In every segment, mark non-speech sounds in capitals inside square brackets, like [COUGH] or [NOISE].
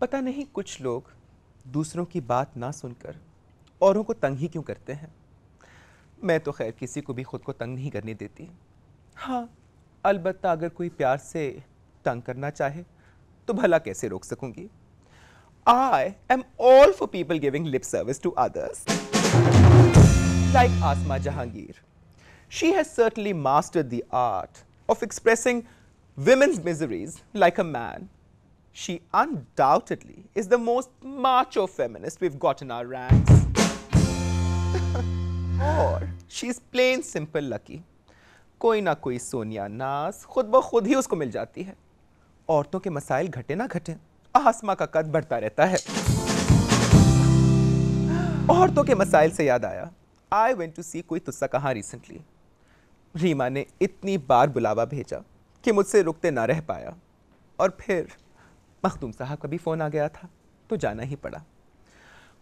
पता नहीं कुछ लोग दूसरों की बात ना सुनकर औरों को तंग ही क्यों करते हैं मैं तो खैर किसी को भी ख़ुद को तंग नहीं करने देती हाँ अलबत् अगर कोई प्यार से तंग करना चाहे तो भला कैसे रोक सकूंगी I am all for people giving lip service to others like Asma Jahangir she has certainly master the art of expressing women's miseries like a man She undoubtedly is the most macho feminist we've got in our ranks. [LAUGHS] or she's plain simple lucky. कोई ना कोई सोनिया नास खुद ब खुद ही उसको मिल जाती है औरतों के मसाइल घटे ना घटे आसमा का कद बढ़ता रहता है औरतों के मसाइल से याद आया आई वेंट टू सी कोई तुस्सा कहाँ रिसेंटली रीमा ने इतनी बार बुलावा भेजा कि मुझसे रुकते ना रह पाया और फिर Makhdoom Sahab ka bhi phone aa gaya tha, to jana hi pada.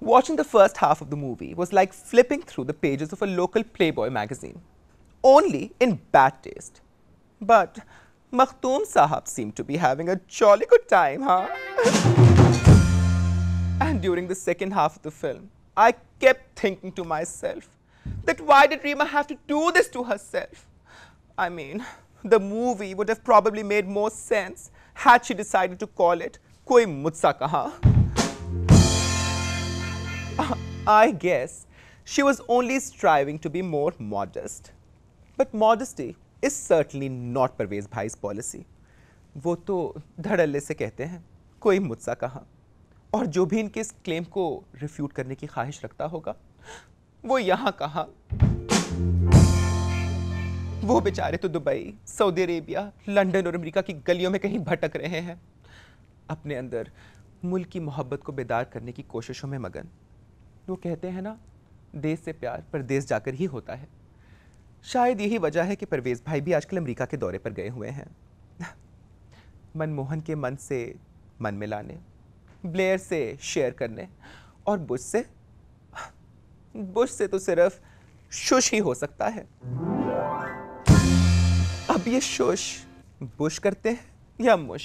Watching the first half of the movie was like flipping through the pages of a local Playboy magazine, only in bad taste. But Makhtoom Sahab seemed to be having a jolly good time, huh? and during the second half of the film, I kept thinking to myself that why did Reema have to do this to herself? I mean, the movie would have probably made more sense had she decided to call it Koi Mutsa Kaha. I guess she was only striving to be more modest. But modesty is certainly not Parvez Bhai's policy. वो तो धड़ल्ले से कहते हैं कोई मुझसा कहा और जो भी इनके इस क्लेम को रिफ्यूट करने की ख्वाहिश रखता होगा वो यहाँ कहा वो बेचारे तो दुबई सऊदी अरेबिया लंदन और अमेरिका की गलियों में कहीं भटक रहे हैं अपने अंदर मुल्क की मोहब्बत को बेदार करने की कोशिशों में मगन वो कहते हैं ना देश से प्यार परदेश जाकर ही होता है शायद यही वजह है कि परवेज़ भाई भी आजकल अमेरिका के दौरे पर गए हुए हैं मनमोहन के मन से मन मिलाने ब्लेयर से शेयर करने और बुश से बुश से तो सिर्फ शुश ही हो सकता है ये शोश बुश करते हैं या मुश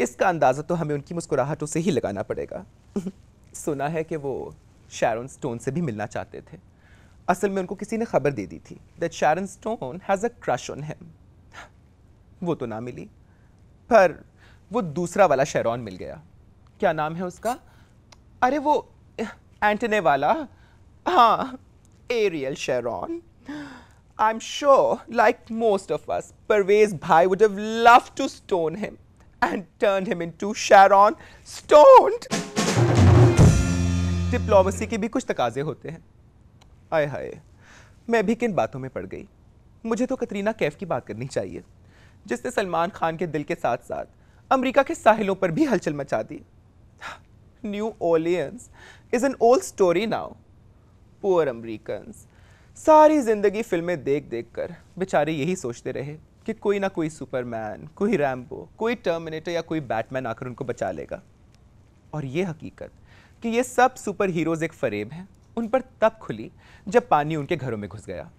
इसका अंदाज़ा तो हमें उनकी मुस्कुराहटों से ही लगाना पड़ेगा [LAUGHS] सुना है कि वो शारन स्टोन से भी मिलना चाहते थे असल में उनको किसी ने खबर दे दी थी that Sharon Stone has a crush on him वो तो ना मिली पर वो दूसरा वाला शेरॉन मिल गया क्या नाम है उसका अरे वो एंटने वाला हाँ aerial Sharon I'm sure, like most of us, Parvez Bhai would have loved to stone him and turned him into Sharon stoned. Diplomacy के भी कुछ तकाजे होते हैं आय हाय मैं भी किन बातों में पड़ गई मुझे तो कतरीना कैफ की बात करनी चाहिए जिसने सलमान खान के दिल के साथ साथ अमेरिका के साहिलों पर भी हलचल मचा दी New Orleans is an old story now poor Americans सारी ज़िंदगी फिल्में देख देख कर बेचारे यही सोचते रहे कि कोई ना कोई सुपरमैन कोई रैम्बो कोई टर्मिनेटर या कोई बैटमैन आकर उनको बचा लेगा और ये हकीकत कि ये सब सुपर हीरोज़ एक फरेब हैं उन पर तब खुली जब पानी उनके घरों में घुस गया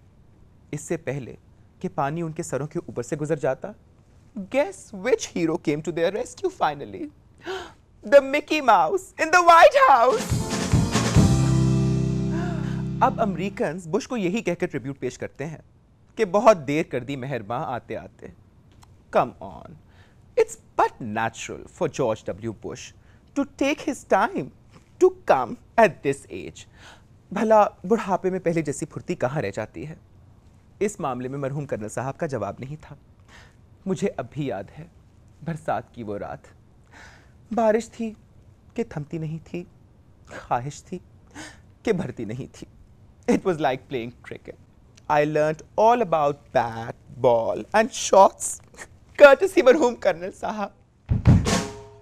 इससे पहले कि पानी उनके सरों के ऊपर से गुजर जाता guess which hero came to their rescue finally the Mickey Mouse in the White House अब अमरीकन बुश को यही कहकर ट्रिब्यूट पेश करते हैं कि बहुत देर कर दी मेहरबा आते आते come on it's but natural for George W Bush to take his time to come at this age भला बुढ़ापे में पहले जैसी फुर्ती कहाँ रह जाती है इस मामले में मरहूम कर्नल साहब का जवाब नहीं था मुझे अब भी याद है बरसात की वो रात बारिश थी कि थमती नहीं थी ख्वाहिश थी कि भरती नहीं थी It was like playing cricket. I learnt all about bat, ball, and shots, [LAUGHS] courtesy Marhoom Colonel Sahab.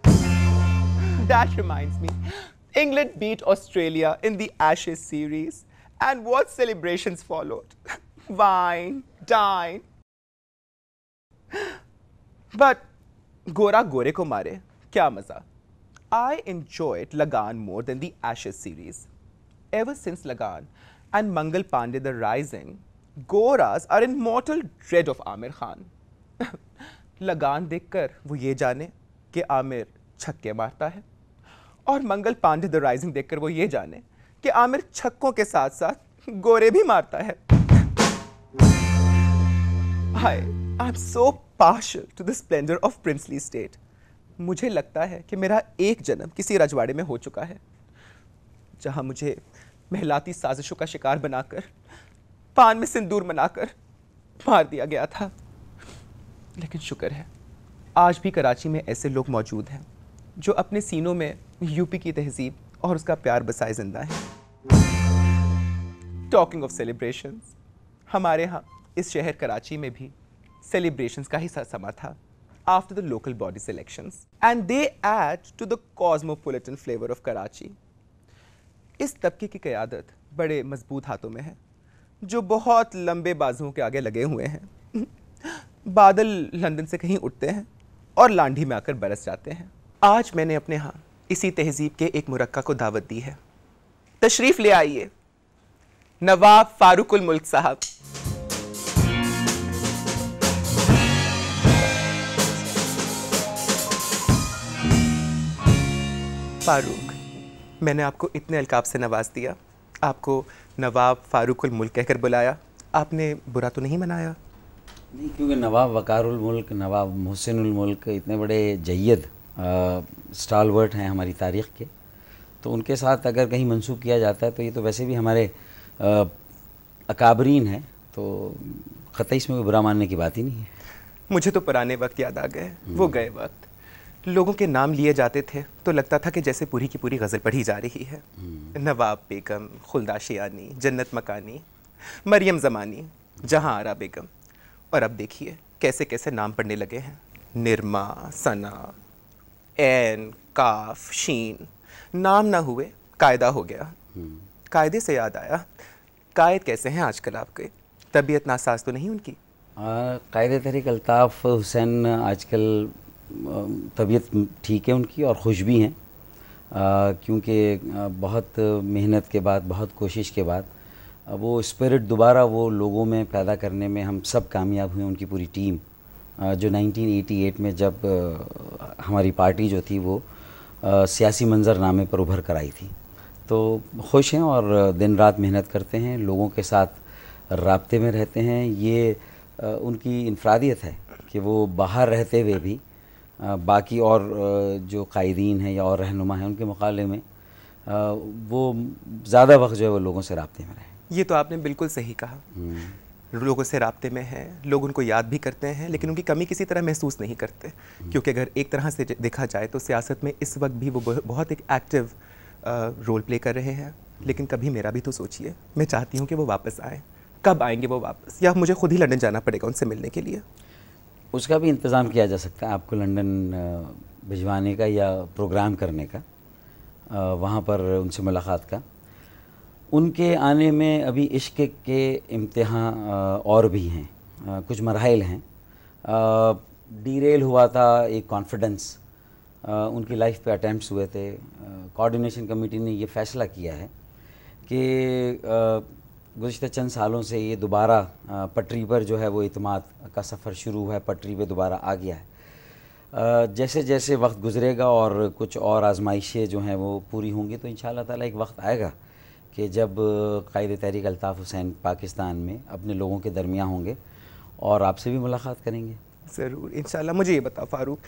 [GASPS] That reminds me, [GASPS] England beat Australia in the Ashes series, and what celebrations followed? [LAUGHS] Wine, dine. [GASPS] But Gora Gore ko mare, kya maza? I enjoyed Lagan more than the Ashes series. Ever since Lagan, and Mangal Pandey the Rising, Goras are in mortal dread of Amir Khan. लगान देखकर वो ये जाने कि आमिर छक्के मारता है और मंगल पांडे द राइजिंग देखकर वो ये जाने कि आमिर छक्कों के साथ साथ गोरे भी मारता है hi I am so partial to the splendour of princely state मुझे लगता है कि मेरा एक जन्म किसी रजवाड़े में हो चुका है जहाँ मुझे महिलाती साजिशों का शिकार बनाकर पान में सिंदूर मनाकर मार दिया गया था लेकिन शुक्र है आज भी कराची में ऐसे लोग मौजूद हैं जो अपने सीनों में यूपी की तहजीब और उसका प्यार बसाए जिंदा है टॉकिंग ऑफ सेलिब्रेशन हमारे यहाँ इस शहर कराची में भी सेलिब्रेशन का ही समा था after the local body selection and they add to the cosmopolitan flavour of Karachi इस तबके की क़्यादत बड़े मजबूत हाथों में है जो बहुत लंबे बाजुओं के आगे लगे हुए हैं बादल लंदन से कहीं उठते हैं और लांढी में आकर बरस जाते हैं आज मैंने अपने यहाँ इसी तहजीब के एक मुरक्का को दावत दी है तशरीफ़ ले आइए नवाब फारूकुल मुल्क साहब फारूक मैंने आपको इतने अलकाब से नवाज दिया आपको नवाब फारूकुल मुल्क कहकर बुलाया आपने बुरा तो नहीं मनाया नहीं क्योंकि नवाब वकारुल मुल्क नवाब मुहसिनुल मुल्क इतने बड़े जैद स्टालवर्ट हैं हमारी तारीख़ के तो उनके साथ अगर कहीं मंसूब किया जाता है तो ये तो वैसे भी हमारे आ, अकाबरीन हैं तो ख़त इसमें कोई बुरा मानने की बात ही नहीं है मुझे तो पुराने वक्त याद आ गए वो हम्म। गए वक्त लोगों के नाम लिए जाते थे तो लगता था कि जैसे पूरी की पूरी गज़ल पढ़ी जा रही है हम्म। नवाब बेगम खुलदा जन्नत मकानी मरियम ज़मानी जहां आरा बेगम और अब देखिए कैसे कैसे नाम पढ़ने लगे हैं निर्मा सना एन काफ शीन नाम ना हुए कायदा हो गया हम्म। कायदे से याद आया कायद कैसे हैं आजकल आपके तबीयत नासाज तो नहीं उनकी कायदे तरीक अल्ताफ़ हुसैन आजकल तबीयत ठीक है उनकी और खुश भी हैं क्योंकि बहुत मेहनत के बाद बहुत कोशिश के बाद वो स्पिरिट दोबारा वो लोगों में पैदा करने में हम सब कामयाब हुए उनकी पूरी टीम जो 1988 में जब हमारी पार्टी जो थी वो सियासी मंजरनामे पर उभर कर आई थी तो खुश हैं और दिन रात मेहनत करते हैं लोगों के साथ रबते में रहते हैं ये उनकी इनफरादियत है कि वो बाहर रहते हुए भी बाकी और जो कायदीन हैं या और रहनुमा हैं उनके मुकाबले में वो ज़्यादा वक्त जो है वो लोगों से रबते में रहे ये तो आपने बिल्कुल सही कहा हम्म। लोगों से रबते में हैं लोग उनको याद भी करते हैं लेकिन उनकी कमी किसी तरह महसूस नहीं करते हम्म। क्योंकि अगर एक तरह से देखा जाए तो सियासत में इस वक्त भी वो बहुत एक एक्टिव रोल प्ले कर रहे हैं लेकिन हम्म। कभी मेरा भी तो सोचिए मैं चाहती हूँ कि वो वापस आएँ कब आएंगे वो वापस या मुझे खुद ही लंदन जाना पड़ेगा उनसे मिलने के लिए उसका भी इंतज़ाम किया जा सकता है आपको लंदन भिजवाने का या प्रोग्राम करने का वहाँ पर उनसे मुलाकात का उनके आने में अभी इश्क के इम्तहान और भी हैं कुछ मराहल हैं डीरेल हुआ था एक कॉन्फिडेंस उनकी लाइफ पे अटैम्प्ट हुए थे कोऑर्डिनेशन कमेटी ने ये फ़ैसला किया है कि गुजत चंद सालों से ये दोबारा पटरी पर जो है वो इतमाद का सफ़र शुरू हुआ है पटरी पर दोबारा आ गया है जैसे जैसे वक्त गुजरेगा और कुछ और आजमाइशें जो हैं वो पूरी होंगी तो इन ताला एक वक्त आएगा कि जब कायद तहरीक अल्ताफ़ हुसैन पाकिस्तान में अपने लोगों के दरमिया होंगे और आपसे भी मुलाकात करेंगे ज़रूर इन मुझे ये बताओ फारूक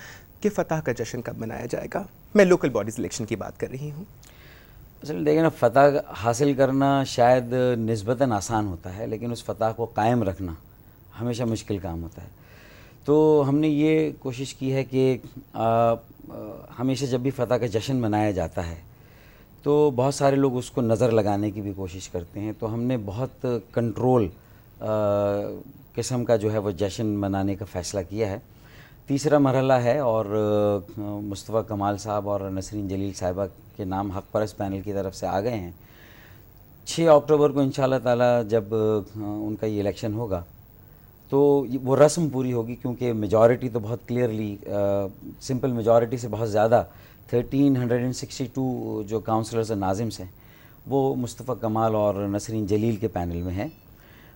कि फ़तह का जश्न कब मनाया जाएगा मैं लोकल बॉडीज़ इलेक्शन की बात कर रही हूँ असल देखिए ना फतह हासिल करना शायद नस्बता आसान होता है लेकिन उस फतह को कायम रखना हमेशा मुश्किल काम होता है तो हमने ये कोशिश की है कि आ, आ, हमेशा जब भी फतह का जश्न मनाया जाता है तो बहुत सारे लोग उसको नज़र लगाने की भी कोशिश करते हैं तो हमने बहुत कंट्रोल किस्म का जो है वो जश्न मनाने का फ़ैसला किया है तीसरा मरहला है और मुस्तफ़ा कमाल साहब और नसरीन जलील साहिबा के नाम हक परस पैनल की तरफ से आ गए हैं 6 अक्टूबर को इन ताला जब उनका ये इलेक्शन होगा तो वो रस्म पूरी होगी क्योंकि मेजॉरिटी तो बहुत क्लियरली सिंपल मेजॉरिटी से बहुत ज़्यादा 1362 जो काउंसलर्स और नाजिम्स हैं वो मुस्तफ़ा कमाल और नसरीन जलील के पैनल में हैं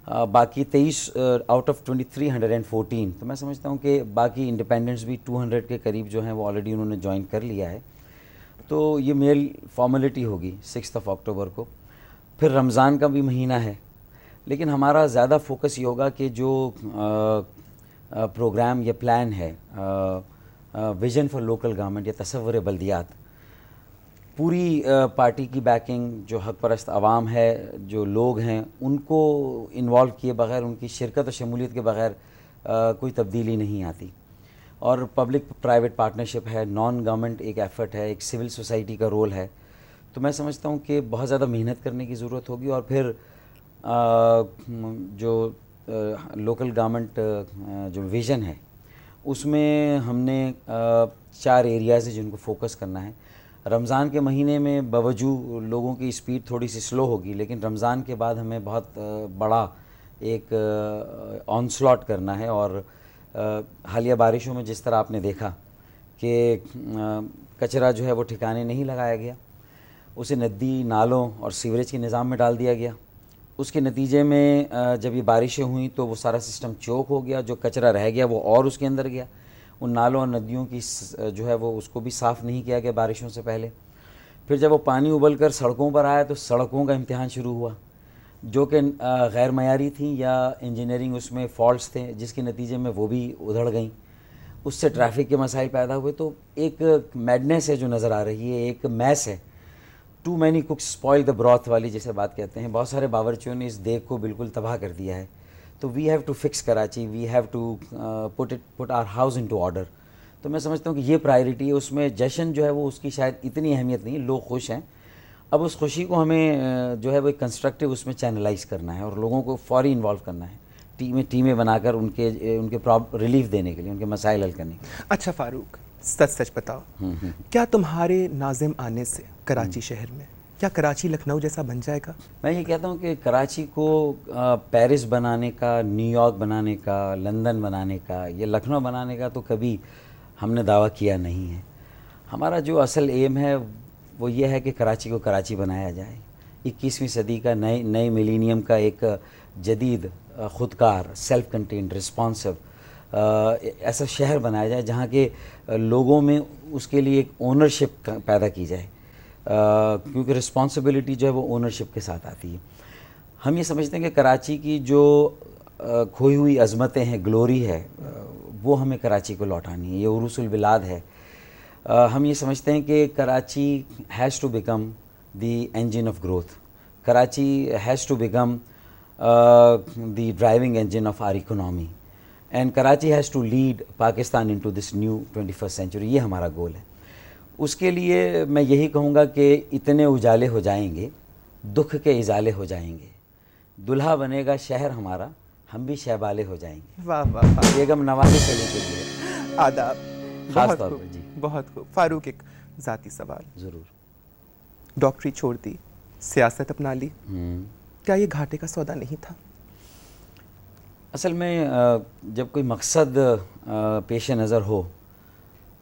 आ, बाकी तेईस out of twenty three hundred and fourteen तो मैं समझता हूँ कि बाकी इंडिपेंडेंट्स भी टू हंड्रेड के करीब जो हैं वो ऑलरेडी उन्होंने ज्वाइन कर लिया है तो ये मेल फॉर्मेलिटी होगी सिक्स ऑफ अक्टूबर को फिर रमज़ान का भी महीना है लेकिन हमारा ज़्यादा फोकस ये होगा कि जो प्रोग्राम या प्लान है विजन फॉर लोकल गवर्नमेंट या तस्वर बल्दियात पूरी पार्टी की बैकिंग जो हक परस्त आवाम है जो लोग हैं उनको इन्वॉल्व किए बगैर उनकी शिरकत और शमूलियत के बगैर कोई तब्दीली नहीं आती और पब्लिक प्राइवेट पार्टनरशिप है नॉन गवर्नमेंट एक एफ़र्ट है एक सिविल सोसाइटी का रोल है तो मैं समझता हूँ कि बहुत ज़्यादा मेहनत करने की ज़रूरत होगी और फिर आ, जो आ, लोकल गवर्नमेंट जो विज़न है उसमें हमने आ, चार एरियाज़ हैं जिनको फोकस करना है रमज़ान के महीने में बावजूद लोगों की स्पीड थोड़ी सी स्लो होगी लेकिन रमज़ान के बाद हमें बहुत बड़ा एक ऑन स्लॉट करना है और हालिया बारिशों में जिस तरह आपने देखा कि कचरा जो है वो ठिकाने नहीं लगाया गया उसे नदी नालों और सीवरेज के निज़ाम में डाल दिया गया उसके नतीजे में जब ये बारिशें हुई तो वो सारा सिस्टम चोक हो गया जो कचरा रह गया वो और उसके अंदर गया उन नालों और नदियों की जो है वो उसको भी साफ़ नहीं किया गया बारिशों से पहले फिर जब वो पानी उबल कर सड़कों पर आया तो सड़कों का इम्तहान शुरू हुआ जो कि गैर मैारी थी या इंजीनियरिंग उसमें फॉल्ट थे जिसके नतीजे में वो भी उधड़ गई उससे ट्रैफिक के मसाइल पैदा हुए तो एक मैडनेस है जो नज़र आ रही है एक मैस है too many cook spoil the broth वाली जैसे बात कहते हैं बहुत सारे बावरचियों ने इस देख को बिल्कुल तबाह कर दिया है तो we have to fix Karachi we have to put it put our house in to order तो मैं समझता हूँ कि ये प्रायोरिटी है उसमें जश्न जो है वो उसकी शायद इतनी अहमियत नहीं है लोग खुश हैं अब उस खुशी को हमें uh, जो है वो एक कंस्ट्रक्टिव उसमें चैनलाइज करना है और लोगों को फौरी इन्वॉल्व करना है टीमें टीमें बनाकर उनके uh, उनके प्रॉब रिलीफ देने के लिए उनके मसाइल हल करने अच्छा फारूक सच सच बताओ हम्म, हम्म, हम्म। क्या तुम्हारे नाजिम आने से कराची शहर में क्या कराची लखनऊ जैसा बन जाएगा मैं ये कहता हूँ कि कराची को पेरिस बनाने का न्यूयॉर्क बनाने का लंदन बनाने का या लखनऊ बनाने का तो कभी हमने दावा किया नहीं है हमारा जो असल एम है वो ये है कि कराची को कराची बनाया जाए इक्कीसवीं सदी का नए नए मिलीनियम का एक जदीद ख़ुदकार सेल्फ कंटेंट रिस्पॉन्सिव ऐसा शहर बनाया जाए जहाँ के लोगों में उसके लिए एक ओनरशिप पैदा की जाए क्योंकि रिस्पॉन्सिबिलिटी जो है वो ओनरशिप के साथ आती है हम ये समझते हैं कि कराची की जो खोई हुई अजमतें हैं ग्लोरी है वो हमें कराची को लौटानी है ये उरूसुल बिलाद है हम ये समझते हैं कि Karachi has to become the engine of growth Karachi has to become the driving engine of our economy and Karachi has to lead Pakistan to this new twenty first century ये हमारा गोल है उसके लिए मैं यही कहूँगा कि इतने उजाले हो जाएंगे दुख के इजाले हो जाएंगे दुल्हा बनेगा शहर हमारा हम भी शहबाले हो जाएंगे वाह वाह वाह बेगम नवाजे के लिए आदाब खास तौर पर जी बहुत खूब फारूक एक ज़ाती सवाल ज़रूर डॉक्टरी छोड़ दी सियासत अपना ली हम्म। क्या ये घाटे का सौदा नहीं था असल में जब कोई मकसद पेश नज़र हो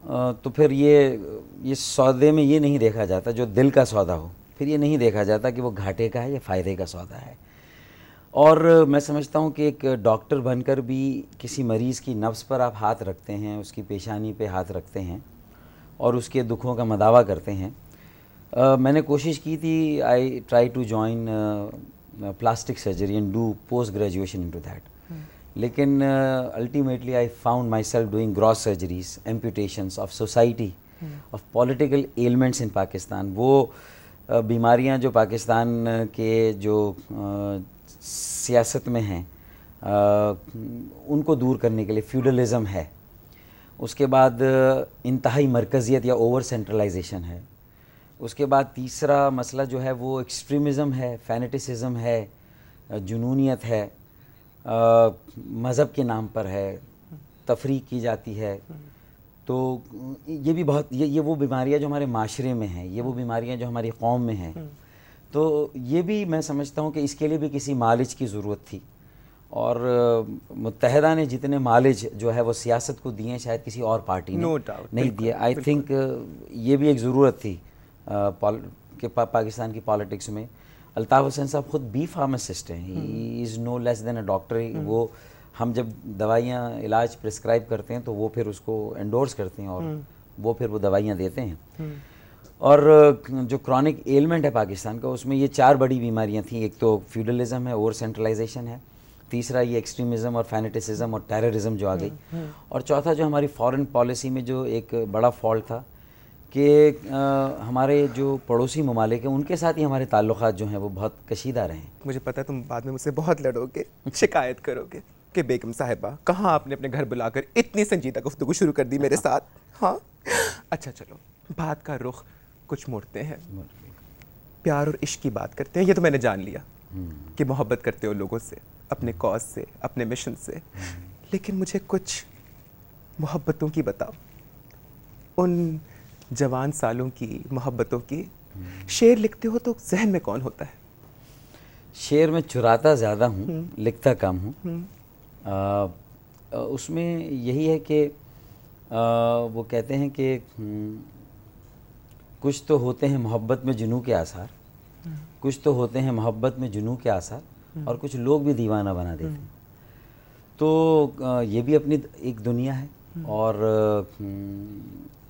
तो फिर ये ये सौदे में ये नहीं देखा जाता जो दिल का सौदा हो फिर ये नहीं देखा जाता कि वो घाटे का है या फ़ायदे का सौदा है और मैं समझता हूँ कि एक डॉक्टर बनकर भी किसी मरीज़ की नफ्स पर आप हाथ रखते हैं उसकी पेशानी पे हाथ रखते हैं और उसके दुखों का मदावा करते हैं आ, मैंने कोशिश की थी I try to join plastic surgery and do post graduation in to that लेकिन ultimately I found myself doing gross surgeries amputations of society of political elements in Pakistan वो uh, बीमारियां जो पाकिस्तान के जो uh, सियासत में हैं uh, उनको दूर करने के लिए फ्यूडलिज़म है उसके बाद इंतहाई मरकज़ियत या ओवर सेंट्रलाइजेशन है उसके बाद तीसरा मसला जो है वो एक्सट्रीमिज़म है फैनेटिसिज़म है जुनूनीत है मज़हब के नाम पर है तफरी की जाती है तो ये भी बहुत ये ये वो बीमारियां जो हमारे माशरे में हैं ये वो बीमारियां जो हमारी कौम में हैं तो ये भी मैं समझता हूँ कि इसके लिए भी किसी मालिज की ज़रूरत थी और मुतहदा ने जितने मालिज जो है वो सियासत को दिए शायद किसी और पार्टी no ने doubt, नहीं दिए आई थिंक ये भी एक ज़रूरत थी आ, के पा, पाकिस्तान की पॉलिटिक्स में अल्ताफ़ हुसैन साहब ख़ुद बी फार्मासिस्ट हैं he is no less than a doctor वो हम जब दवाइयाँ इलाज प्रिस्क्राइब करते हैं तो वो फिर उसको एंडोर्स करते हैं और हम्म। वो फिर वो दवाइयाँ देते हैं हम्म। और जो क्रॉनिक एलमेंट है पाकिस्तान का उसमें ये चार बड़ी बीमारियाँ थी एक तो फ्यूडलिज्म है ओवर सेंट्रलाइजेशन है तीसरा ये एक्सट्रीमिज़म और फैनेटिसिज्म और टेररिज्म जो आ गई हम्म, और चौथा जो हमारी फॉरेन पॉलिसी में जो एक बड़ा फॉल्ट था कि हमारे जो पड़ोसी ममालिक हैं उनके साथ ही हमारे ताल्लुक जो हैं वो बहुत कशीदा रहे मुझे पता है तुम बाद में मुझसे बहुत लड़ोगे शिकायत करोगे कि बेगम साहिबा कहाँ आपने अपने घर बुलाकर इतनी संजीदा गुफ्तु शुरू कर दी मेरे हाँ। साथ हाँ अच्छा चलो बात का रुख कुछ मोड़ते हैं प्यार और इश्क की बात करते हैं ये तो मैंने जान लिया हम्म। कि मोहब्बत करते हो लोगों से अपने हम्म। कॉज से अपने मिशन से हम्म। लेकिन मुझे कुछ मोहब्बतों की बताओ उन जवान सालों की मोहब्बतों की शेर लिखते हो तो जहन में कौन होता है शेर में चुराता ज़्यादा हूँ हम्म। लिखता कम हूँ हम्म। उसमें यही है कि वो कहते हैं कि हम्म, कुछ तो होते हैं मोहब्बत में जुनू के आसार कुछ तो होते हैं मोहब्बत में जुनू के आसार और कुछ लोग भी दीवाना बना देते हैं तो ये भी अपनी एक दुनिया है और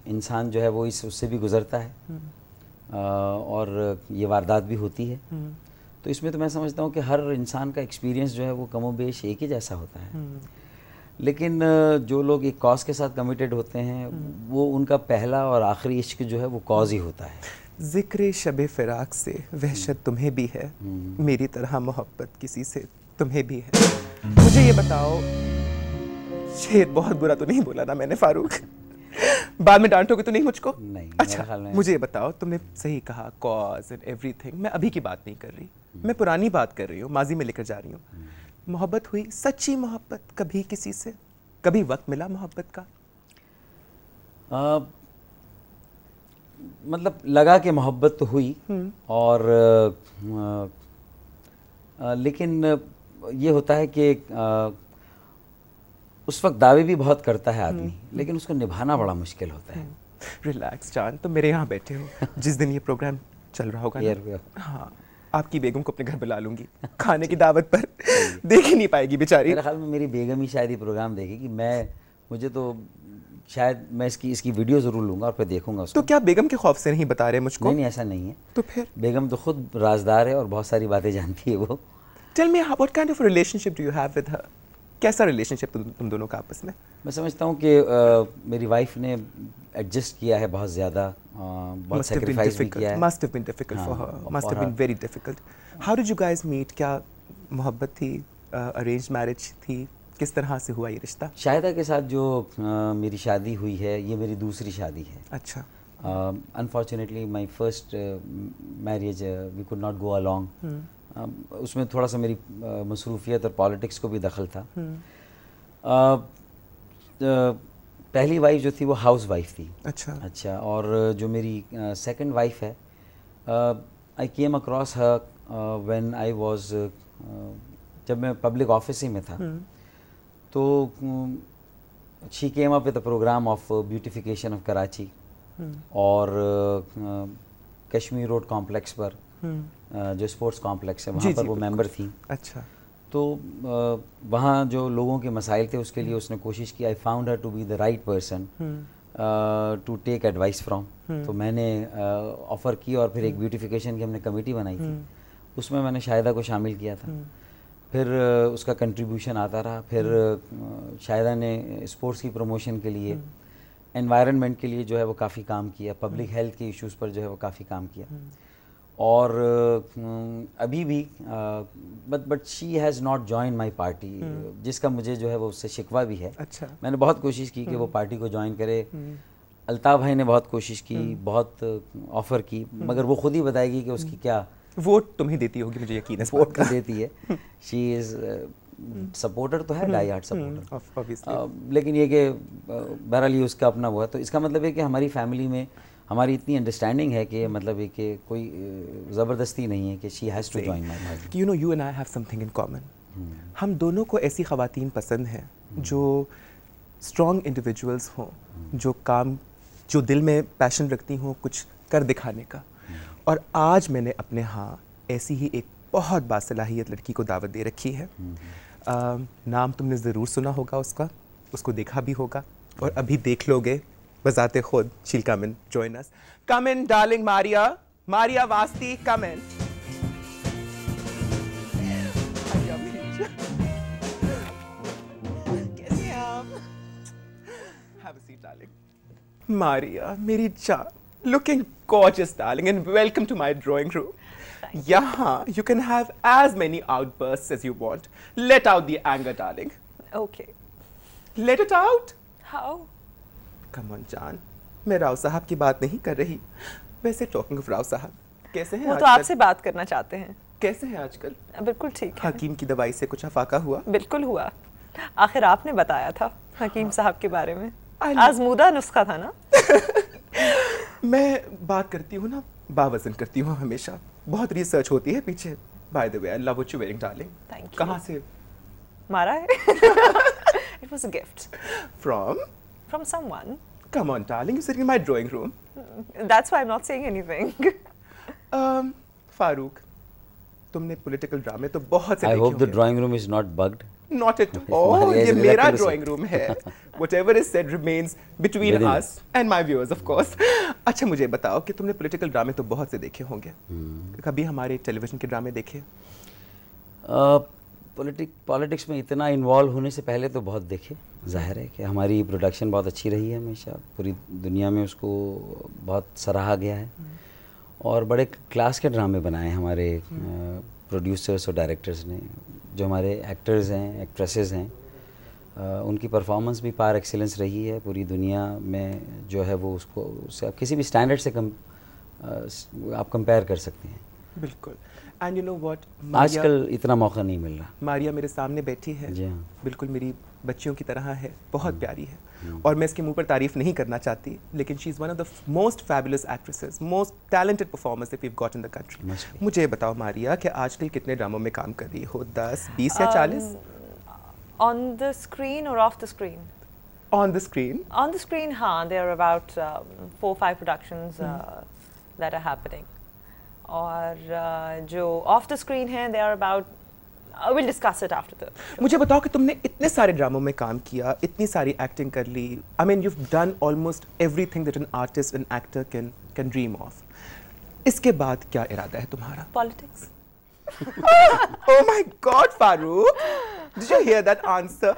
इंसान जो है वो इस उससे भी गुजरता है आ, हम्म। और ये वारदात भी होती है हम्म। तो इसमें तो मैं समझता हूँ कि हर इंसान का एक्सपीरियंस जो है वो कमो बेश एक ही जैसा होता है हम्म। लेकिन जो लोग एक कॉज के साथ कमिटेड होते हैं वो उनका पहला और आखिरी इश्क जो है वो कॉज ही होता है जिक्र शब फिराक से वहशत तुम्हें भी है मेरी तरह मोहब्बत किसी से तुम्हें भी है मुझे ये बताओ शेर बहुत बुरा तो नहीं बोला ना मैंने फारूक बाद में डांटोगे तो नहीं मुझको नहीं अच्छा मुझे बताओ तुमने सही कहा कॉज एंड एवरीथिंग मैं अभी की बात नहीं कर रही हम्म। मैं पुरानी बात कर रही हूँ माजी में लेकर जा रही हूँ हम्म। मोहब्बत हुई सच्ची मोहब्बत कभी किसी से कभी वक्त मिला मोहब्बत का मतलब लगा कि मोहब्बत तो हुई हम्म। और आ, आ, लेकिन ये होता है कि उस वक्त दावे भी बहुत करता है आदमी हम्म। लेकिन उसको निभाना बड़ा मुश्किल होता है रिलैक्स जान तो मेरे यहाँ बैठे हो [LAUGHS] जिस दिन ये प्रोग्राम चल रहा होगा हाँ आपकी बेगम को अपने घर बुला लूंगी खाने की दावत पर [LAUGHS] देख ही नहीं पाएगी बेचारी मेरे ख्याल में मेरी बेगम ही शायद ये प्रोग्राम देखेगी मैं मुझे तो शायद मैं इसकी इसकी वीडियो ज़रूर लूंगा और फिर देखूंगा तो उसको तो क्या बेगम के खौफ से नहीं बता रहे मुझको नहीं, नहीं ऐसा नहीं है तो फिर बेगम तो खुद राजदार है और बहुत सारी बातें जानती है वो tell me what kind of relationship do you have with her कैसा रिलेशनशिप तुम दोनों का आपस में मैं समझता हूँ कि आ, मेरी वाइफ ने एडजस्ट किया है बहुत ज़्यादा बहुत sacrifice भी किया है must have been difficult हाँ, for her must have been very difficult how did you guys क्या मोहब्बत थी अरेंज मैरिज थी किस तरह से हुआ ये रिश्ता शाहिदा के साथ जो आ, मेरी शादी हुई है ये मेरी दूसरी शादी है अच्छा unfortunately my first marriage we could not go along उसमें थोड़ा सा मेरी मसरूफियत और पॉलिटिक्स को भी दखल था आ, हम्म। पहली वाइफ जो थी वो हाउस वाइफ थी अच्छा अच्छा और जो मेरी सेकंड वाइफ है I came across her when I was जब मैं पब्लिक ऑफिस ही में था हम्म। तो she came up with programme of beautification of Karachi और कश्मीर रोड कॉम्प्लेक्स पर हम्म। जो स्पोर्ट्स कॉम्प्लेक्स है वहाँ पर वो मेंबर थी अच्छा तो वहाँ जो लोगों के मसाइल थे उसके लिए हम्म। उसने कोशिश की I found her to be the right person to take advice from तो मैंने ऑफ़र uh, की और फिर एक ब्यूटिफिकेशन हम्म। की हमने कमेटी बनाई थी हम्म। उसमें मैंने शायदा को शामिल किया था फिर uh, उसका कंट्रीब्यूशन आता रहा फिर uh, ने स्पोर्ट्स की प्रमोशन के लिए एनवायरनमेंट के लिए जो है वो काफ़ी काम किया पब्लिक हेल्थ के इश्यूज़ पर जो है वो काफ़ी काम किया और अभी भी but but she has not join my party जिसका मुझे जो है वो उससे शिकवा भी है अच्छा मैंने बहुत कोशिश की कि वो पार्टी हम्म। को ज्वाइन करे हम्म। अल्ताफ भाई ने बहुत कोशिश की हम्म। बहुत ऑफ़र की मगर वो खुद ही बताएगी कि उसकी क्या वोट तुम्हें देती होगी मुझे यकीन है वोट तो देती है शी इज़ सपोर्टर तो है डाई हार्ट सपोर्टर लेकिन ये कि बहरहाल ये उसका अपना हुआ तो इसका मतलब है कि हमारी फैमिली में हमारी इतनी अंडरस्टैंडिंग है कि मतलब कि कोई ज़बरदस्ती नहीं है कि she has to join my you know you and I have something in common हम दोनों को ऐसी खवतिन पसंद हैं hmm. जो स्ट्रॉन्ग इंडिविजुअल्स हों hmm. जो काम जो दिल में पैशन रखती हों कुछ कर दिखाने का hmm. और आज मैंने अपने हाँ ऐसी ही एक बहुत बासलाहियत लड़की को दावत दे रखी है आ, नाम तुमने ज़रूर सुना होगा उसका उसको देखा भी होगा और अभी देख लोगे Bazate khud, she'll come and join us. Come in, darling Maria. Maria Vasti, come in. Have a seat, darling. Maria, मेरी looking gorgeous, darling, and welcome to my drawing room. Thank you. you can have as many outbursts as you want. Let out the anger, darling. Okay. Let it out? How? Come on जान मैं राव साहब की बात नहीं कर रही वैसे talking of Rao साहब कैसे हैं वो तो आपसे बात करना चाहते हैं कैसे हैं आजकल बिल्कुल ठीक है हकीम की दवाई से कुछ अफाका हुआ बिल्कुल हुआ आखिर आपने बताया था हकीम हाँ। साहब के बारे में आजमूदा नुस्खा था ना [LAUGHS] मैं बात करती हूँ ना बावजन करती हूँ हमेशा बहुत रिसर्च होती है पीछे by the way I love you very darling कहाँ से मारा है it was a gift from From someone? Come on, darling, you're sitting in my drawing room. That's why I'm not saying anything. [LAUGHS] um, Farooq, तुमने political ड्रामे तो बहुत से I hope the drawing room is not bugged not at all ये मेरा drawing room है whatever is said remains between us and my viewers of course अच्छा मुझे बताओ कि तुमने पॉलिटिकल ड्रामे तो बहुत से देखे होंगे hmm. कभी हमारे टेलीविजन के ड्रामे देखे uh, पॉलिटिक पॉलिटिक्स में इतना इन्वॉल्व होने से पहले तो बहुत देखे जाहिर है कि हमारी प्रोडक्शन बहुत अच्छी रही है हमेशा पूरी दुनिया में उसको बहुत सराहा गया है और बड़े क्लास के ड्रामे बनाए हमारे प्रोड्यूसर्स और डायरेक्टर्स ने जो हमारे एक्टर्स हैं एक्ट्रेसेस हैं उनकी परफॉर्मेंस भी पार एक्सेलेंस रही है पूरी दुनिया में जो है वो उसको किसी भी स्टैंडर्ड से कम आप कंपेयर कर सकते हैं बिल्कुल एंड यू नो व्हाट आजकल इतना मौका नहीं मिल रहा मारिया मेरे सामने बैठी है जी हाँ। बिल्कुल मेरी बच्चियों की तरह है बहुत हम्म। प्यारी है हम्म। और मैं इसके मुंह पर तारीफ नहीं करना चाहती लेकिन she is one of the most fabulous actresses most talented performers if you got in the country मुझे बताओ मारिया कि आजकल कितने ड्रामों में काम कर रही हो 10 20 या 40 ऑन द स्क्रीन और off the screen on the screen on the screen हां there are about um, four or five productions hmm. uh, और uh, जो ऑफ द स्क्रीन हैं they are about will discuss it after the मुझे बताओ कि तुमने इतने सारे ड्रामों में काम किया इतनी सारी एक्टिंग कर ली I mean you done almost everything that an artist an actor can can dream of इसके बाद क्या इरादा है तुम्हारा politics [LAUGHS] oh my God Farooq did you hear that answer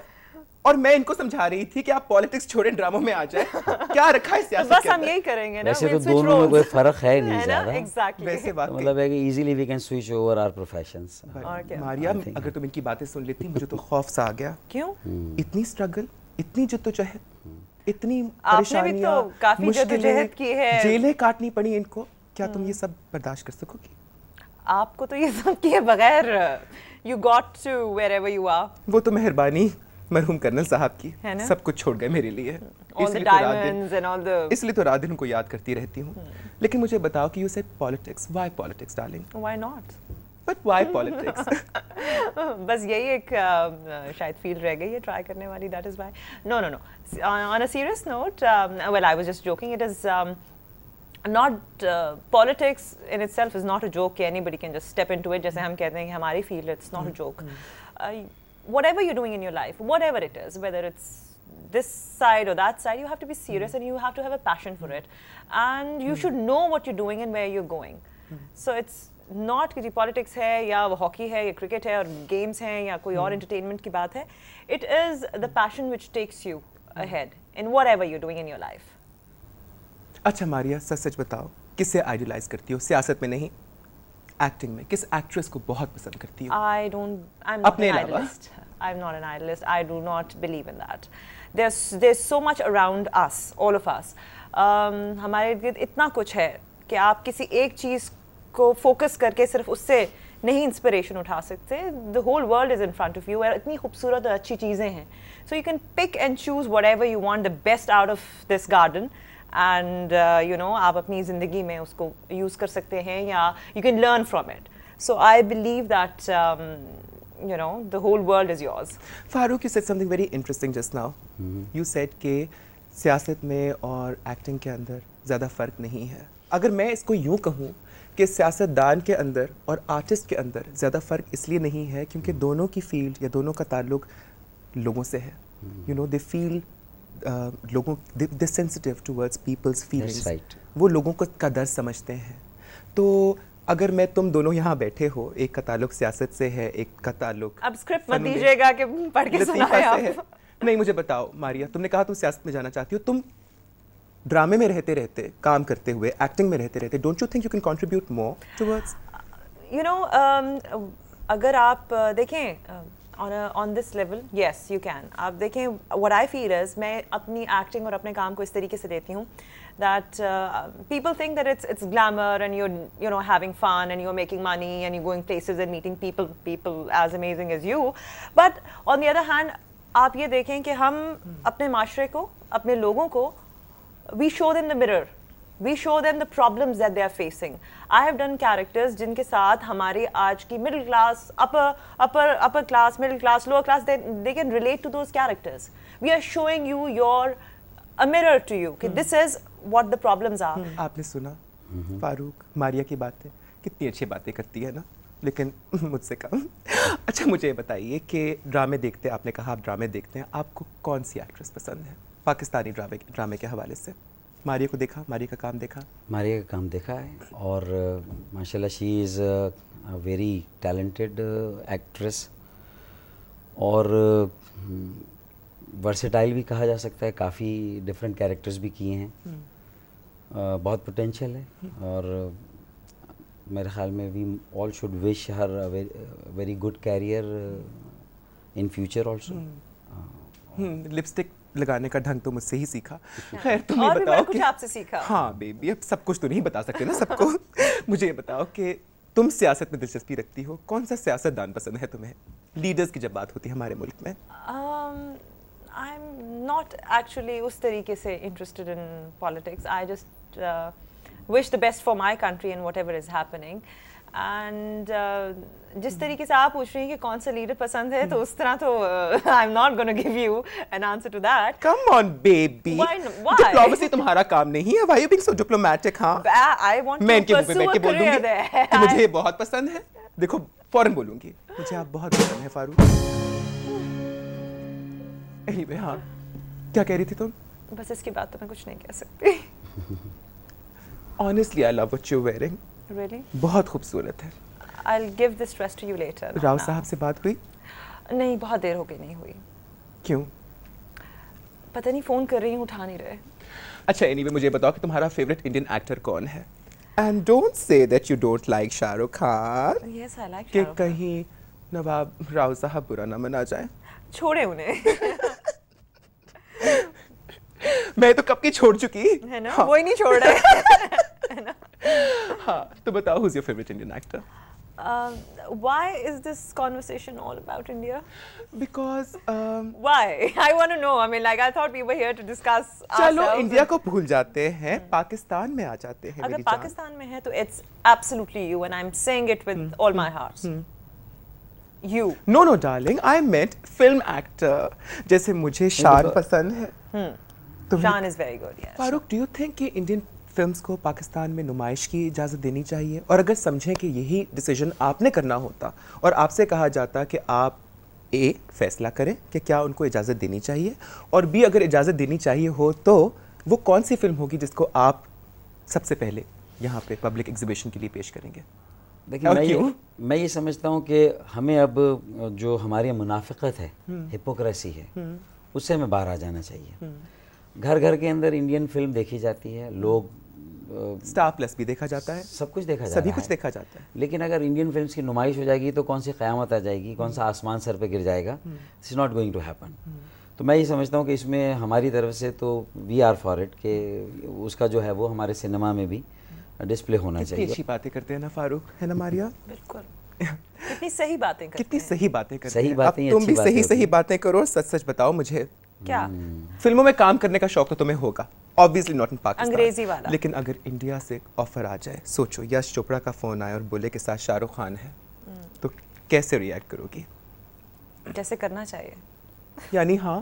और मैं इनको समझा रही थी कि आप पॉलिटिक्स छोड़े ड्रामों में आ जाए [LAUGHS] क्या रखा है सियासत बस हम यही करेंगे ना वैसे तो दोनों में कोई फर्क है [LAUGHS] नहीं ज्यादा एग्जैक्टली वैसे बात तो मतलब है कि easily we can switch over our professions Maria अगर तुम इनकी बातें सुन लेती मुझे तो खौफ सा आ गया क्यों hmm. इतनी स्ट्रगल इतनी जद्दोजहद hmm. इतनी आपने तो काफी जद्दोजहद की है जेलें काटनी पड़ी इनको क्या तुम ये hmm. सब बर्दाश्त कर सकोगी आपको तो ये सब किए बगैर you got to wherever you are वो तो मेहरबानी मरहूम कर्नल साहब की सब कुछ छोड़ गए मेरे लिए तो इसलिए तो रात दिन उनको याद करती रहती हूँ hmm. लेकिन मुझे बताओ कि you said politics why politics darling why not but why politics बस यही एक शायद फील रह गई है ट्राई करने वाली that is why no no no on a serious note well I was just joking it is not politics in itself is not a joke कि anybody can just step into it जैसे हम कहते हैं कि हमारी field it's not a joke whatever you're doing in your life, whatever it is, whether it's this side or that side, you have to be serious mm. and you have to have a passion for it. And you mm. should know what you're doing and where you're going. Mm. So it's not कि politics है या वो hockey है या cricket है here, games हैं या कोई और एंटरटेनमेंट hmm. की बात है it is the passion which takes you ahead in whatever you doing अच्छा मारिया सच सच बताओ किसे आइडियलाइज करती हो सियासत में नहीं एक्टिंग में किस एक्ट्रेस को बहुत पसंद करती हो आई डोंट आई एम अपने I am not an idealist I do not believe in that there there so much around us all of us हमारे गिर्द इतना कुछ है कि आप किसी एक चीज़ को फोकस करके सिर्फ उससे नहीं इंस्पिरेशन उठा सकते the whole world is in front of you और इतनी खूबसूरत और अच्छी चीज़ें हैं so you can pick and choose whatever you want the best out of this garden and you know आप अपनी ज़िंदगी में उसको यूज़ कर सकते हैं या you can learn from it so I believe that you know the whole world is yours farooq you said something very interesting just now mm-hmm. you सियासत में और एक्टिंग के अंदर ज़्यादा फ़र्क नहीं है अगर मैं इसको यूँ कहूँ कि सियासतदान के अंदर और आर्टिस्ट के अंदर ज़्यादा फ़र्क इसलिए नहीं है क्योंकि दोनों की फील्ड या दोनों का ताल्लुक लोगों से है यू नो दे फील लोगों they sensitive towards people's feelings वो लोगों को का दर्द समझते हैं तो अगर मैं तुम दोनों यहाँ बैठे हो एक का ताल्लुक सियासत से है एक का ताल्लुक अब स्क्रिप्ट मत दीजिएगा कि पढ़ के सुनाए आप नहीं मुझे बताओ मारिया तुमने कहा तुम सियासत में जाना चाहती हो तुम ड्रामे में रहते रहते काम करते हुए एक्टिंग में रहते रहते don't you think you can contribute more towards you know अगर आप देखें on a on this level yes you can आप देखें what I feel is मैं अपनी acting और अपने काम को इस तरीके से देती हूँ that uh, people think that it's it's glamour and you're you know having fun and you're making money and you're going places and meeting people people as amazing as you but on the other hand आप ये देखें कि हम अपने माशरे को अपने लोगों को we show them the mirror we show them the problems that they are facing I have done characters जिनके साथ हमारे आज की middle class upper upper upper class middle class lower class they can relate to those characters we are showing you your a mirror to you कि this is what the problems are आपने सुना हम्म। फारूक मारिया की बातें कितनी अच्छी बातें करती है ना लेकिन [LAUGHS] मुझसे कम [LAUGHS] अच्छा मुझे बताइए कि ड्रामे देखते हैं आपने कहा आप ड्रामे देखते हैं आपको कौन सी एक्ट्रेस पसंद है पाकिस्तानी ड्रामे ड्रामे के हवाले से मारिया को देखा मारिया का काम देखा मारिया का काम देखा है और माशाल्लाह she is a very talented actress और वर्सेटाइल uh, भी कहा जा सकता है काफ़ी डिफरेंट कैरेक्टर्स भी किए हैं हम्म। uh, बहुत पोटेंशियल है और uh, मेरे ख्याल में we all should wish her very good career in future also lipstick लगाने का ढंग तो मुझसे ही सीखा अच्छा। खैर तुम ये बताओ कि आपसे सीखा हाँ बेबी अब सब कुछ तो नहीं बता सकते ना सबको [LAUGHS] मुझे ये बताओ कि तुम सियासत में दिलचस्पी रखती हो कौन सा सियासतदान पसंद है तुम्हें लीडर्स की जब बात होती है हमारे मुल्क में आई एम नॉट एक्चुअली उस तरीके से interested in politics I just wish the best for my country and whatever is happening and uh, जिस तरीके से आप पूछ रही हैं कि कौन सा लीडर पसंद है तो hmm. उस तरह तो I am not gonna give you an answer to that come on baby diplomacy तुम्हारा काम नहीं है why you being so diplomatic हां आई वांट टू इनके मुंह के बोल दूंगी कि तो मुझे ये बहुत पसंद है देखो फौरन बोलूंगी मुझे आप बहुत पसंद है फारूक एनीवे हां क्या कह रही थी तुम बस इसकी बात तो मैं कुछ नहीं कह सकती honestly I love what you wearing really? बहुत खूबसूरत है I'll give this dress to you later. Rao साहब से बात हुई नहीं बहुत देर हो गई नहीं हुई क्यों पता नहीं फ़ोन कर रही हूँ उठा नहीं रहे अच्छा एनीवे anyway, मुझे बताओ कि तुम्हारा फेवरेट इंडियन एक्टर कौन है and don't say that you don't like Shahrukh Khan yes I like कि कहीं नवाब राव साहब बुरा ना मना जाए छोड़े उन्हें [LAUGHS] मैं तो कब की छोड़ चुकी है ना हाँ। वो ही नहीं छोड़ रहे [LAUGHS] हाँ तो बताओ who's your favourite Indian actor Um, why is this conversation all about India? Because um, why? I want to know. I mean, like I thought we were here to discuss. चलो इंडिया को भूल जाते हैं पाकिस्तान में आ जाते हैं अगर पाकिस्तान में है तो it's absolutely you and I'm saying it with hmm. all my heart. Hmm. You. No, no, darling. I meant film actor. जैसे मुझे शान पसंद है. Hmm. Shan is very good. Yes. Farooq, do you think कि Indian films को पाकिस्तान में नुमाइश की इजाज़त देनी चाहिए और अगर समझें कि यही डिसीजन आपने करना होता और आपसे कहा जाता कि आप ए फैसला करें कि क्या उनको इजाज़त देनी चाहिए और बी अगर इजाज़त देनी चाहिए हो तो वो कौन सी फिल्म होगी जिसको आप सबसे पहले यहाँ पे पब्लिक एग्जीबिशन के लिए पेश करेंगे देखिए मैं ये मैं ये समझता हूँ कि हमें अब जो हमारी मुनाफिकत है हिपोक्रेसी हम्म। है हम्म। उससे हमें बाहर आ जाना चाहिए हम्म। घर घर के अंदर इंडियन फिल्म देखी जाती है लोग स्टार प्लस भी देखा जाता है सब कुछ देखा जाता है सभी कुछ देखा जाता है लेकिन अगर इंडियन फिल्म्स की नुमाइश हो जाएगी तो कौन सी क़्यामत आ जाएगी कौन सा हम्म। आसमान सर पर गिर जाएगा it's not going to happen तो मैं ये समझता हूँ कि इसमें हमारी तरफ से तो वी आर फॉर इट के उसका जो है वो हमारे सिनेमा में भी डिस्प्ले हम्म। होना चाहिए अच्छी बातें करते हैं ना फारूक है ना मारिया [LAUGHS] बिल्कुल कितनी सही बातें कितनी सही बातें करते सही बातें तुम भी सही सही बातें करो सच सच बताओ मुझे क्या हम्म। फिल्मों में काम करने का शौक तो तुम्हें होगा ऑब्वियसली नॉट इन पाकिस्तान अंग्रेजी वाला लेकिन अगर इंडिया से ऑफर आ जाए सोचो यश चोपड़ा का फ़ोन आए और बोले के साथ शाहरुख खान है हम्म। तो कैसे रिएक्ट करोगी कैसे करना चाहिए यानी हाँ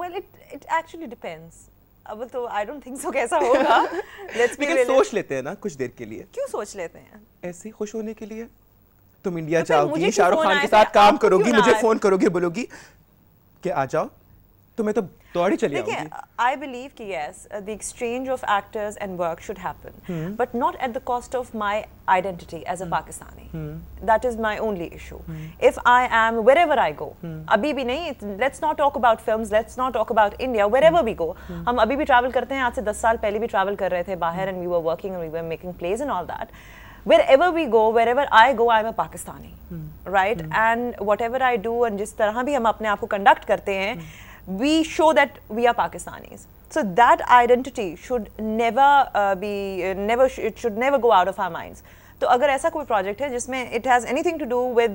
well it it actually depends अब तो आई डोंट थिंक सो कैसा होगा [LAUGHS] लेट्स बी सोच लेते हैं ना कुछ देर के लिए क्यों सोच लेते हैं ऐसे खुश होने के लिए तुम इंडिया तो जाओगी शाहरुख खान के साथ काम करोगी मुझे फोन करोगी बोलोगी कि आ जाओ तो मैं तो दौड़ी चली आऊंगी देखिए आई बिलीव कि yes the exchange of actors and work should happen but not at the cost of my identity as a Pakistani that is my only issue if I am wherever I go अभी भी नहीं let's not talk about films let's not talk about India wherever we go हम अभी भी travel करते हैं आज से 10 साल पहले भी ट्रैवल कर रहे थे बाहर and we were working and we were making plays and all that wherever we go, wherever I go, I'm a Pakistani, hmm. right? Hmm. And whatever I do and जिस तरह भी हम अपने आप को conduct करते हैं, hmm. we show that we are Pakistanis. So that identity should never uh, be, uh, never sh- it should never go out of our minds. तो अगर ऐसा कोई प्रोजेक्ट है जिसमें it has anything to do with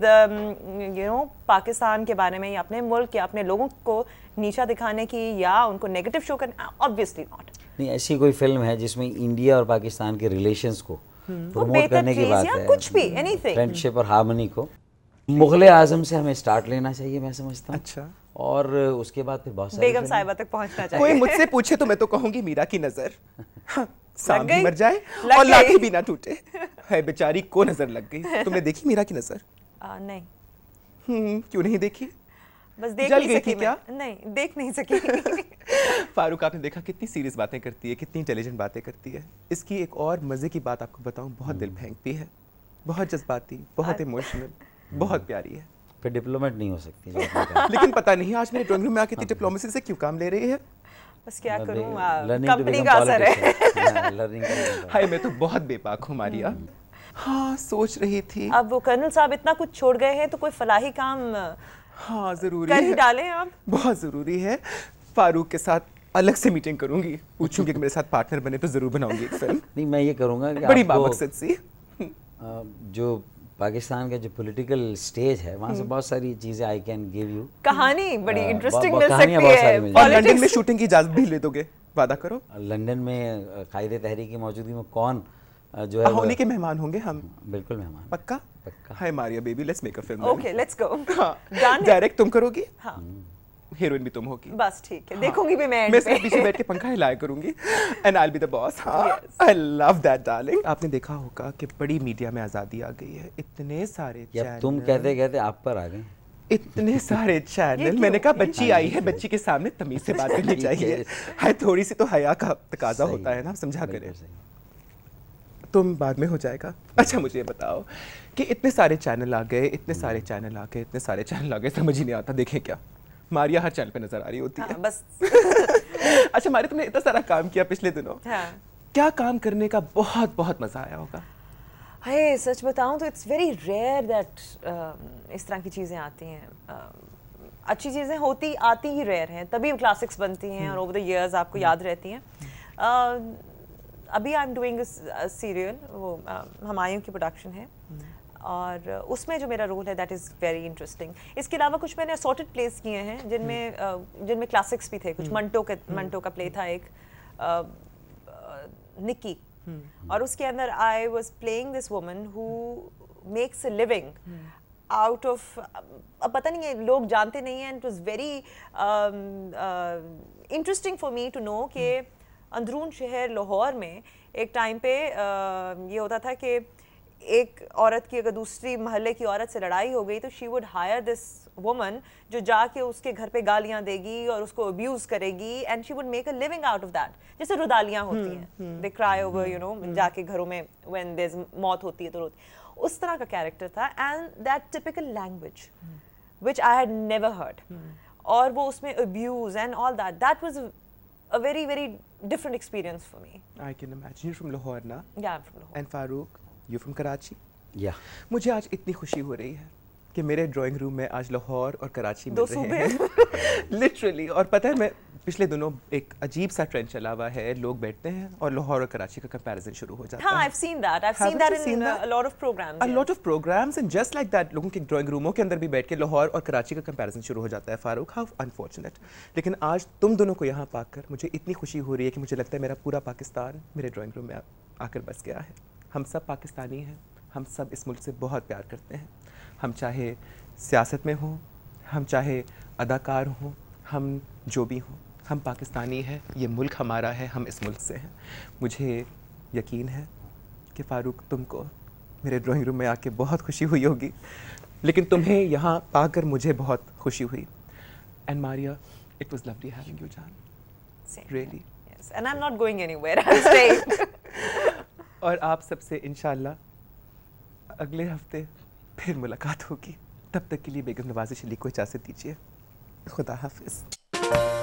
you know Pakistan के बारे में या अपने मुल्क या अपने लोगों को नीचा दिखाने की या उनको नेगेटिव शो करना ऑब्वियसली नॉट नहीं ऐसी कोई फिल्म है जिसमें इंडिया और पाकिस्तान के रिलेशंस को प्रमोट hmm. करने की बात है कुछ भी एनीथिंग फ्रेंडशिप और हार्मनी को hmm. मुगल आजम से हमें स्टार्ट लेना चाहिए मैं समझता हूँ अच्छा और उसके बाद फिर बहुत बेगम साहिबा तक पहुंचना चाहिए कोई मुझसे पूछे तो मैं तो कहूंगी मीरा की नजर हाँ, सांप भी मर जाए और लाठी भी ना टूटे है बेचारी को नजर लग गई तुमने देखी मीरा की नजर आ, नहीं हम्म, क्यों नहीं देखी बस देख नहीं सकी क्या नहीं देख नहीं सकी [LAUGHS] फारूक आपने देखा कितनी सीरियस बातें करती है कितनी इंटेलिजेंट बातें करती है इसकी एक और मज़े की बात आपको बताऊं बहुत दिल हम्म। फेंकती है बहुत जज्बाती बहुत इमोशनल बहुत प्यारी है फिर डिप्लोमेट नहीं हो सकती [LAUGHS] लेकिन पता नहीं आज मेरे ड्राइंग रूम में आके थी डिप्लोमेसी से क्यों काम ले रही है बस क्या करूं कंपनी हाँ, का असर है हाँ, [LAUGHS] हाय मैं तो बहुत बेपाक हूँ मारिया हम्म। हाँ सोच रही थी अब वो कर्नल साहब इतना कुछ छोड़ गए हैं तो कोई फलाही काम हाँ जरूरी कर ही डालें आप बहुत जरूरी है फारूक के साथ अलग से मीटिंग करूंगी पूछूंगी कि मेरे साथ पार्टनर बने तो जरूर बनाऊंगी एक फिल्म नहीं मैं ये करूंगा कि बड़ी बामकसद सी जो पाकिस्तान का जो पॉलिटिकल स्टेज है वहाँ से हम्म। बहुत सारी चीजें आई कैन गिव यू कहानी बड़ी इंटरेस्टिंग हाँ, मिल सकती है लंदन में शूटिंग की इजाजत भी ले दोगे वादा करो लंदन में कायदे तहरीक की मौजूदगी में कौन जो है होने के मेहमान होंगे हम बिल्कुल मेहमान पक्का पक्का hi Maria baby let's make a film okay let's go direct तुम करोगी हाँ हम्म। हीरोइन भी तुम होगी बस ठीक है हाँ। देखूंगी भी मैं मैं पीछे बैठ के पंखा हिलाया करूंगी and I be the boss I love that darling आपने देखा होगा कि बड़ी मीडिया में आज़ादी आ गई है इतने सारे तुम कहते कहते आप पर आ गए इतने सारे चैनल [LAUGHS] मैंने कहा बच्ची आई है बच्ची के सामने तमीज से बात करनी चाहिए हाय थोड़ी सी तो हया का तकाजा होता है ना समझा करें तुम बाद में हो जाएगा अच्छा मुझे ये बताओ कि इतने सारे चैनल आ गए इतने सारे चैनल हम्म। आ गए इतने सारे चैनल आ गए समझ ही नहीं आता देखें क्या मारिया हर चैनल पे नजर आ रही होती हाँ, है बस [LAUGHS] अच्छा मारिया तुमने इतना सारा काम किया पिछले दिनों हाँ. क्या काम करने का बहुत बहुत मजा आया होगा हे सच बताऊं तो इट्स वेरी रेयर दैट इस तरह की चीज़ें आती हैं uh, अच्छी चीज़ें होती आती ही रेयर हैं तभी क्लासिक्स बनती हैं और ओवर द इयर्स आपको हम्म। याद रहती हैं uh, अभी आई एम डूइंग सीरियल वो uh, um, हमायों की प्रोडक्शन है हम्म। और उसमें जो मेरा रोल है दैट इज़ वेरी इंटरेस्टिंग इसके अलावा कुछ मैंने असॉटेड प्लेस किए हैं जिनमें हम्म। जिनमें क्लासिक्स भी थे कुछ मंटो हम्म। के मंटो हम्म। का प्ले था एक निक्की और उसके अंदर I was playing this woman who makes a living out of अब पता नहीं है लोग जानते नहीं हैं it was very interesting for me to know कि अंदरून शहर लाहौर में एक टाइम पे ये होता था कि एक औरत की अगर दूसरी महल्ले की औरत से लड़ाई हो गई तो she would hire this woman जो जाके उसके घर पे गालियां देगी और उसको अब्यूज करेगी and she would make a living out of that जैसे रुदालियां होती हम्म, हैं they cry over you know जाके घरों में व्हेन देयर मौत होती है तो रोती उस तरह का कैरेक्टर था and that typical language which I had never heard और वो उसमें abuse and all that that was a very very different experience for me i can imagine from Lahore ना या yeah i'm from lahore and farooq you from Karachi या मुझे आज इतनी खुशी हो रही है कि मेरे ड्राइंग रूम में आज लाहौर और कराची मिल रहे हैं लिटरली [LAUGHS] और पता है मैं पिछले दिनों एक अजीब सा ट्रेंड चला हुआ है लोग बैठते हैं और लाहौर और कराची का कंपैरिजन शुरू हो जाता हाँ, है है I have seen that I have seen that in a lot of programmes a lot of programmes and just like that लोगों के ड्राइंग रूमों के अंदर भी बैठ के लाहौर और कराची का कंपैरिजन शुरू हो जाता है फारूक हाउ अनफॉर्चुनेट लेकिन आज तुम दोनों को यहाँ पाकर मुझे इतनी खुशी हो रही है कि मुझे लगता है मेरा पूरा पाकिस्तान मेरे ड्राइंग रूम में आकर बस गया है हम सब पाकिस्तानी हैं हम सब इस मुल्क से बहुत प्यार करते हैं हम चाहे सियासत में हों हम चाहे अदाकार हों हम जो भी हों हम पाकिस्तानी हैं ये मुल्क हमारा है हम इस मुल्क से हैं मुझे यकीन है कि फ़ारूक तुमको मेरे ड्राइंग रूम में आके बहुत खुशी हुई होगी लेकिन तुम्हें यहाँ पाकर मुझे बहुत खुशी हुई and Maria it was lovely having you जान really and I'm not going anywhere. [LAUGHS] I'm staying. [LAUGHS] और आप सबसे इन अगले हफ्ते फिर मुलाकात होगी तब तक के लिए बेगम नवाज़ शरीक को इजाज़त दीजिए खुदा हाफिज़